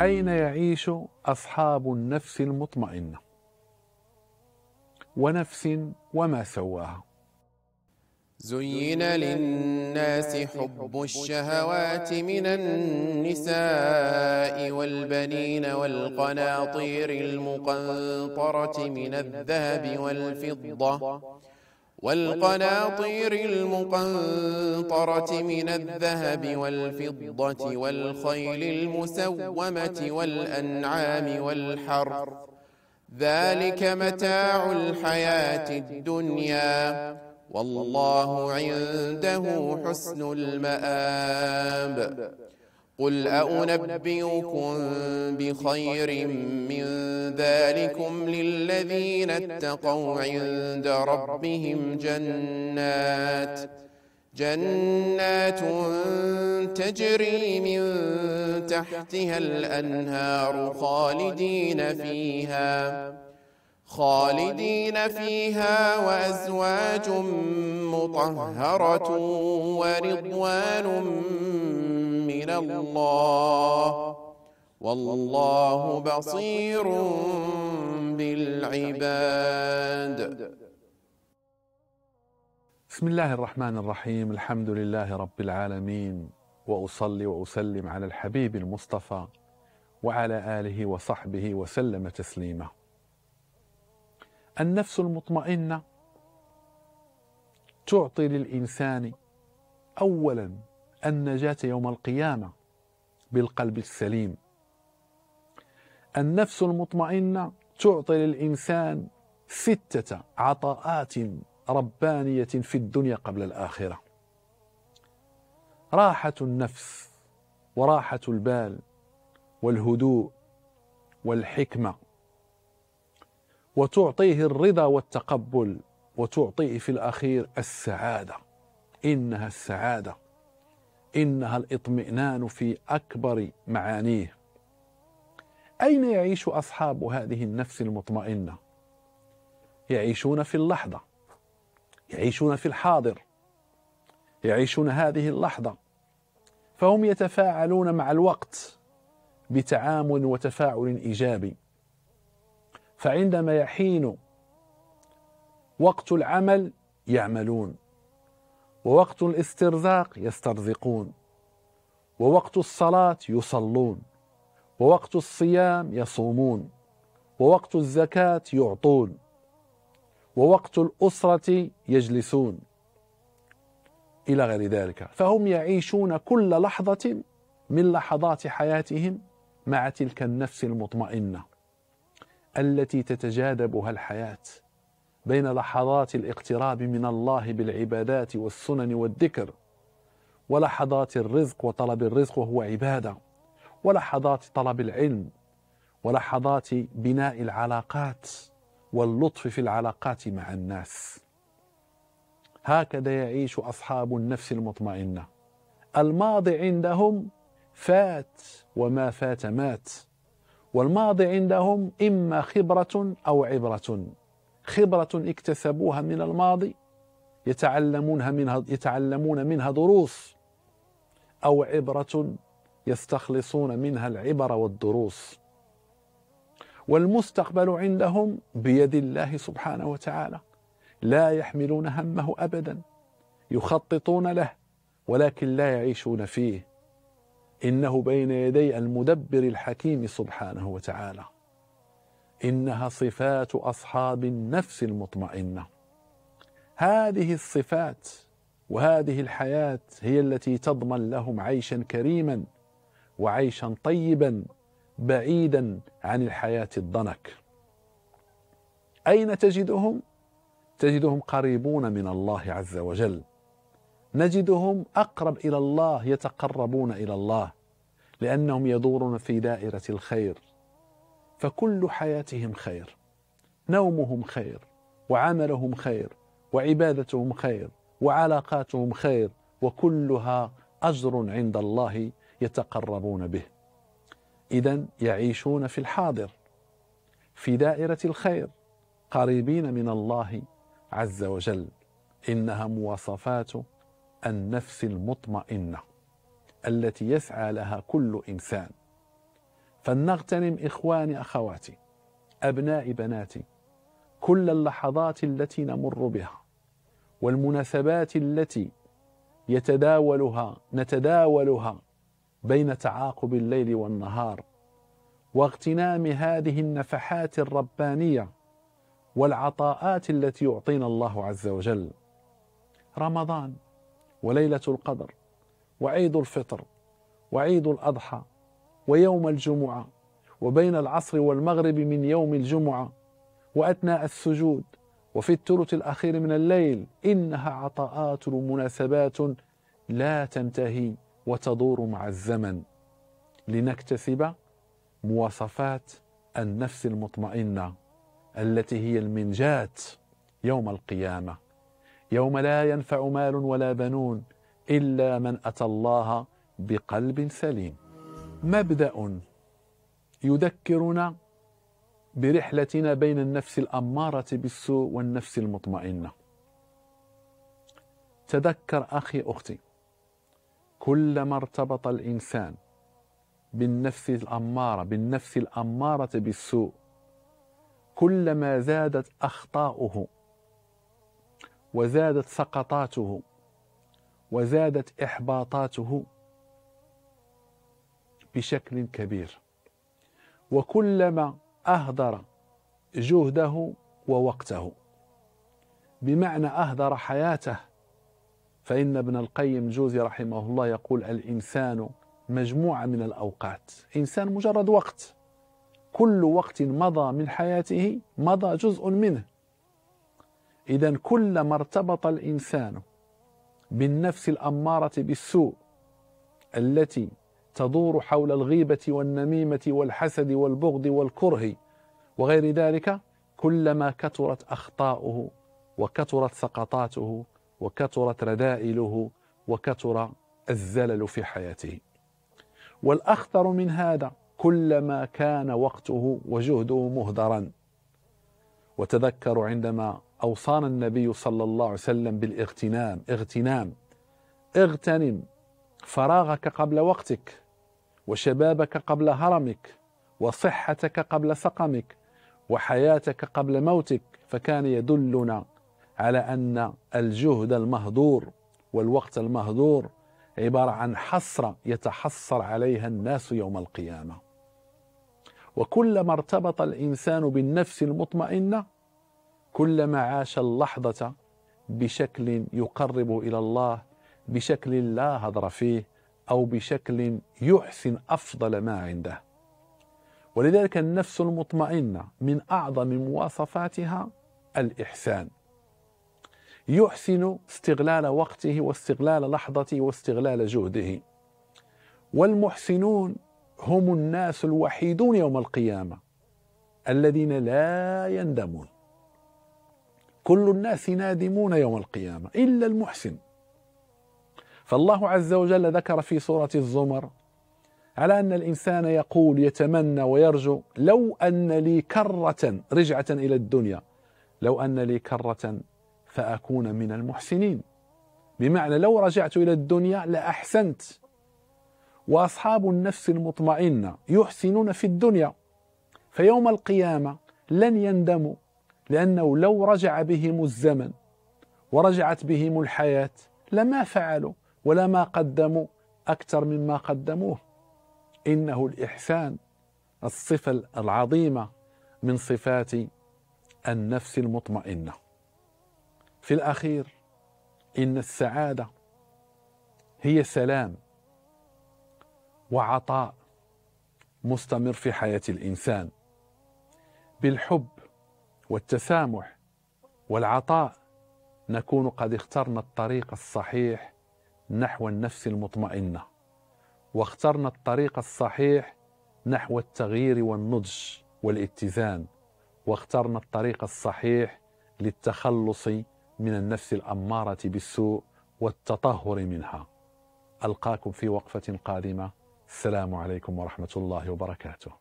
أين يعيش أصحاب النفس المطمئنة ونفس وما سواها زين للناس حب الشهوات من النساء والبنين والقناطير المقنطرة من الذهب والفضة والقناطير المقنطرة من الذهب والفضة والخيل المسومة والأنعام والحر ذلك متاع الحياة الدنيا والله عنده حسن المآب قل أنبئكم بخير من ذلكم للذين اتقوا عند ربهم جنات جنات تجري من تحتها الأنهار خالدين فيها خالدين فيها وأزواج مطهرة ورضوان إلى الله والله بصير بالعباد بسم الله الرحمن الرحيم الحمد لله رب العالمين واصلي واسلم على الحبيب المصطفى وعلى اله وصحبه وسلم تسليما النفس المطمئنه تعطي للانسان اولا النجاة يوم القيامة بالقلب السليم النفس المطمئنة تعطي للإنسان ستة عطاءات ربانية في الدنيا قبل الآخرة راحة النفس وراحة البال والهدوء والحكمة وتعطيه الرضا والتقبل وتعطيه في الأخير السعادة إنها السعادة إنها الاطمئنان في أكبر معانيه أين يعيش أصحاب هذه النفس المطمئنة؟ يعيشون في اللحظة يعيشون في الحاضر يعيشون هذه اللحظة فهم يتفاعلون مع الوقت بتعامل وتفاعل إيجابي فعندما يحين وقت العمل يعملون ووقت الاسترزاق يسترزقون ووقت الصلاة يصلون ووقت الصيام يصومون ووقت الزكاة يعطون ووقت الأسرة يجلسون إلى غير ذلك فهم يعيشون كل لحظة من لحظات حياتهم مع تلك النفس المطمئنة التي تتجاذبها الحياة بين لحظات الاقتراب من الله بالعبادات والسنن والذكر ولحظات الرزق وطلب الرزق وهو عبادة ولحظات طلب العلم ولحظات بناء العلاقات واللطف في العلاقات مع الناس هكذا يعيش أصحاب النفس المطمئنة الماضي عندهم فات وما فات مات والماضي عندهم إما خبرة أو عبرة خبرة اكتسبوها من الماضي يتعلمونها منها يتعلمون منها دروس أو عبرة يستخلصون منها العبر والدروس والمستقبل عندهم بيد الله سبحانه وتعالى لا يحملون همه أبدا يخططون له ولكن لا يعيشون فيه إنه بين يدي المدبر الحكيم سبحانه وتعالى انها صفات اصحاب النفس المطمئنه هذه الصفات وهذه الحياه هي التي تضمن لهم عيشا كريما وعيشا طيبا بعيدا عن الحياه الضنك اين تجدهم تجدهم قريبون من الله عز وجل نجدهم اقرب الى الله يتقربون الى الله لانهم يدورون في دائره الخير فكل حياتهم خير نومهم خير وعملهم خير وعبادتهم خير وعلاقاتهم خير وكلها أجر عند الله يتقربون به إذا يعيشون في الحاضر في دائرة الخير قريبين من الله عز وجل إنها مواصفات النفس المطمئنة التي يسعى لها كل إنسان فلنغتنم إخواني أخواتي أبنائي بناتي كل اللحظات التي نمر بها والمناسبات التي يتداولها نتداولها بين تعاقب الليل والنهار واغتنام هذه النفحات الربانية والعطاءات التي يعطينا الله عز وجل رمضان وليلة القدر وعيد الفطر وعيد الأضحى ويوم الجمعة وبين العصر والمغرب من يوم الجمعة وأثناء السجود وفي الثلث الأخير من الليل إنها عطاءات ومناسبات لا تنتهي وتدور مع الزمن لنكتسب مواصفات النفس المطمئنة التي هي المنجات يوم القيامة يوم لا ينفع مال ولا بنون إلا من أتى الله بقلب سليم مبدا يذكرنا برحلتنا بين النفس الاماره بالسوء والنفس المطمئنه تذكر اخي اختي كلما ارتبط الانسان بالنفس الاماره بالنفس الاماره بالسوء كلما زادت اخطاؤه وزادت سقطاته وزادت احباطاته بشكل كبير وكلما أهدر جهده ووقته بمعنى أهدر حياته فإن ابن القيم جوزي رحمه الله يقول الإنسان مجموعة من الأوقات إنسان مجرد وقت كل وقت مضى من حياته مضى جزء منه إذا كلما ارتبط الإنسان بالنفس الأمارة بالسوء التي تدور حول الغيبة والنميمة والحسد والبغض والكره وغير ذلك كلما كثرت أخطاؤه وكثرت سقطاته وكثرت رذائله وكثر الزلل في حياته والأخطر من هذا كلما كان وقته وجهده مهدرا وتذكروا عندما أوصانا النبي صلى الله عليه وسلم بالاغتنام اغتنام اغتنم فراغك قبل وقتك وشبابك قبل هرمك وصحتك قبل سقمك وحياتك قبل موتك فكان يدلنا على أن الجهد المهدور والوقت المهدور عبارة عن حصره يتحسر عليها الناس يوم القيامة وكلما ارتبط الإنسان بالنفس المطمئنة كلما عاش اللحظة بشكل يقرب إلى الله بشكل لا هدر فيه أو بشكل يحسن أفضل ما عنده ولذلك النفس المطمئنة من أعظم مواصفاتها الإحسان يحسن استغلال وقته واستغلال لحظته واستغلال جهده والمحسنون هم الناس الوحيدون يوم القيامة الذين لا يندمون كل الناس نادمون يوم القيامة إلا المحسن فالله عز وجل ذكر في سورة الزمر على أن الإنسان يقول يتمنى ويرجو لو أن لي كرة رجعة إلى الدنيا لو أن لي كرة فأكون من المحسنين بمعنى لو رجعت إلى الدنيا لأحسنت وأصحاب النفس المطمئنة يحسنون في الدنيا فيوم القيامة لن يندموا لأنه لو رجع بهم الزمن ورجعت بهم الحياة لما فعلوا ولا ما قدموا أكثر مما قدموه إنه الإحسان الصفة العظيمة من صفات النفس المطمئنة في الأخير إن السعادة هي سلام وعطاء مستمر في حياة الإنسان بالحب والتسامح والعطاء نكون قد اخترنا الطريق الصحيح نحو النفس المطمئنه واخترنا الطريق الصحيح نحو التغيير والنضج والاتزان واخترنا الطريق الصحيح للتخلص من النفس الاماره بالسوء والتطهر منها القاكم في وقفه قادمه السلام عليكم ورحمه الله وبركاته